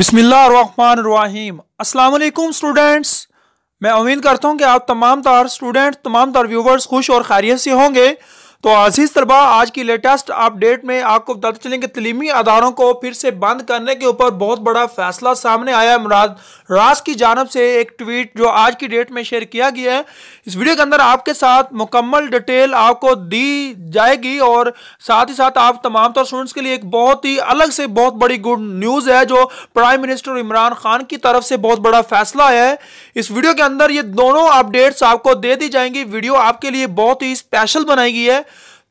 बिसमीम अस्सलाम स्टूडेंट्स मैं उम्मीद करता हूँ कि आप तमाम तार स्टूडेंट तमाम तार व्यूवर्स खुश और खैरियत से होंगे तो अजीज तरबा आज की लेटेस्ट अपडेट में आपको बताते चलेंगे तलीमी अदारों को फिर से बंद करने के ऊपर बहुत बड़ा फैसला सामने आया है मुराद रास की जानब से एक ट्वीट जो आज की डेट में शेयर किया गया है इस वीडियो के अंदर आपके साथ मुकम्मल डिटेल आपको दी जाएगी और साथ ही साथ आप तमाम तौर स्टूडेंट्स के लिए एक बहुत ही अलग से बहुत बड़ी गुड न्यूज़ है जो प्राइम मिनिस्टर इमरान खान की तरफ से बहुत बड़ा फैसला है इस वीडियो के अंदर ये दोनों अपडेट्स आपको दे दी जाएंगी वीडियो आपके लिए बहुत ही स्पेशल बनाई गई है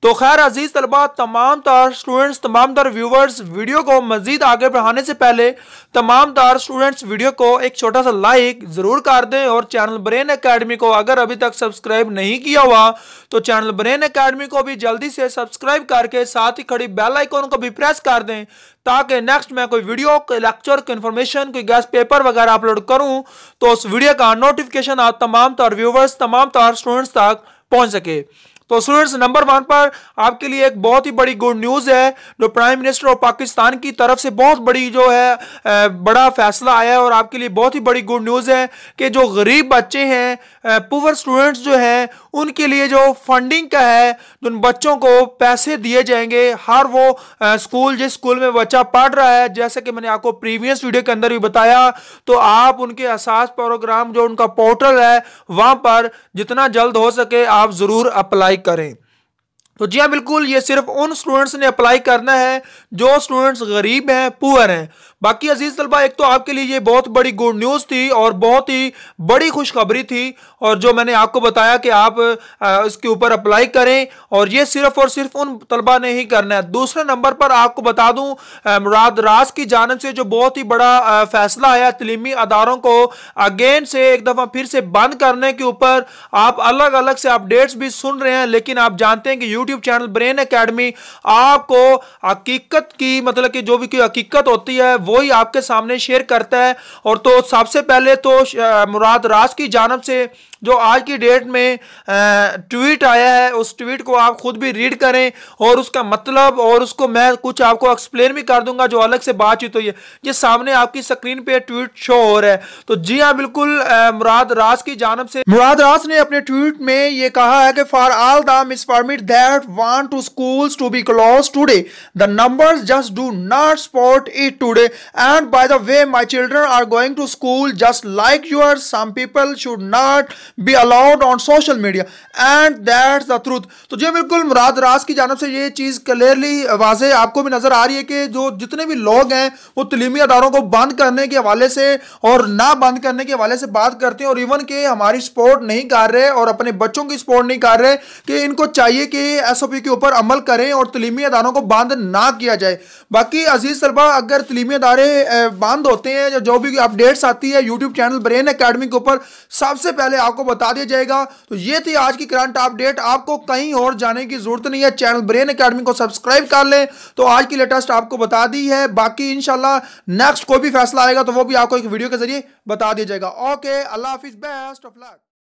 तो खैर अजीज तलबा तमाम तार स्टूडेंट्स तमाम तार व्यूवर्स वीडियो को मजीद आगे बढ़ाने से पहले तमाम तार स्टूडेंट्स वीडियो को एक छोटा सा लाइक ज़रूर कर दें और चैनल ब्रेन एकेडमी को अगर अभी तक सब्सक्राइब नहीं किया हुआ तो चैनल ब्रेन एकेडमी को भी जल्दी से सब्सक्राइब करके साथ ही खड़ी बेल आइकॉन को भी प्रेस कर दें ताकि नेक्स्ट मैं कोई वीडियो कोई लेक्चर कोई इन्फॉर्मेशन कोई गैस पेपर वगैरह अपलोड करूँ तो उस वीडियो का नोटिफिकेशन आप तमाम तार व्यूवर्स तमाम तार स्टूडेंट्स तक पहुँच सके तो स्टूडेंट्स नंबर वन पर आपके लिए एक बहुत ही बड़ी गुड न्यूज है जो प्राइम मिनिस्टर ऑफ पाकिस्तान की तरफ से बहुत बड़ी जो है बड़ा फैसला आया है और आपके लिए बहुत ही बड़ी गुड न्यूज है कि जो गरीब बच्चे हैं पुअर स्टूडेंट्स जो हैं उनके लिए जो फंडिंग का है उन बच्चों को पैसे दिए जाएंगे हर वो स्कूल जिस स्कूल में बच्चा पढ़ रहा है जैसे कि मैंने आपको प्रीवियस वीडियो के अंदर भी बताया तो आप उनके असास प्रोग्राम जो उनका पोर्टल है वहां पर जितना जल्द हो सके आप जरूर अप्लाई करें तो जी हाँ बिल्कुल ये सिर्फ उन स्टूडेंट्स ने अप्लाई करना है जो स्टूडेंट्स गरीब हैं पुअर हैं बाकी अजीज तलबा एक तो आपके लिए ये बहुत बड़ी गुड न्यूज़ थी और बहुत ही बड़ी खुशखबरी थी और जो मैंने आपको बताया कि आप इसके ऊपर अप्लाई करें और ये सिर्फ और सिर्फ उन तलबा ने ही करना है दूसरे नंबर पर आपको बता दूँ मुराद रास की जानब से जो बहुत ही बड़ा फैसला आया तलीमी अदारों को अगेन से एक दफ़ा फिर से बंद करने के ऊपर आप अलग अलग से अपडेट्स भी सुन रहे हैं लेकिन आप जानते हैं कि यूट्यूब चैनल ब्रेन अकेडमी आपको हकीकत की मतलब कि जो भी कोई हकीकत होती है वही आपके सामने शेयर करता है और तो सबसे पहले तो मुराद रास की जानब से जो आज की डेट में ट्वीट आया है उस ट्वीट को आप खुद भी रीड करें और उसका मतलब और उसको मैं कुछ आपको एक्सप्लेन भी कर दूंगा जो अलग से बातचीत हुई है ये सामने आपकी स्क्रीन पे ट्वीट शो हो रहा है तो जी हाँ बिल्कुल मुराद रास की जानब से मुराद रास ने अपने ट्वीट में ये कहा है कि for all the permit that want to school to be close today the number just do not spot it today and by the way my children are going to school just like your some people should not be allowed on social media and that's the truth तो जी बिल्कुल मुराद रास की जानब से ये चीज़ clearly वाजे आपको भी नज़र आ रही है कि जो जितने भी लोग हैं वो तलीमी अदारों को बंद करने के हवाले से और ना बंद करने के हवाले से बात करते हैं और इवन के हमारी सपोर्ट नहीं कर रहे और अपने बच्चों की सपोर्ट नहीं कर रहे कि इनको चाहिए कि एस के ऊपर अमल करें और तलीमी अदारों को बंद ना किया जाए बाकी अजीज़ तलबा अगर तलीमी अदारे बंद होते हैं या जो भी अपडेट्स आती है यूट्यूब चैनल ब्रेन अकेडमी के ऊपर सबसे पहले आपको आपको बता दिया जाएगा तो ये थी आज की करंट अपडेट आपको कहीं और जाने की जरूरत नहीं है चैनल ब्रेन अकेडमी को सब्सक्राइब कर लें तो आज की लेटेस्ट आपको बता दी है बाकी इनशाला नेक्स्ट कोई भी फैसला आएगा तो वो भी आपको एक वीडियो के जरिए बता दिया जाएगा ओके अल्लाह हाफिज बेस्ट ऑफ लक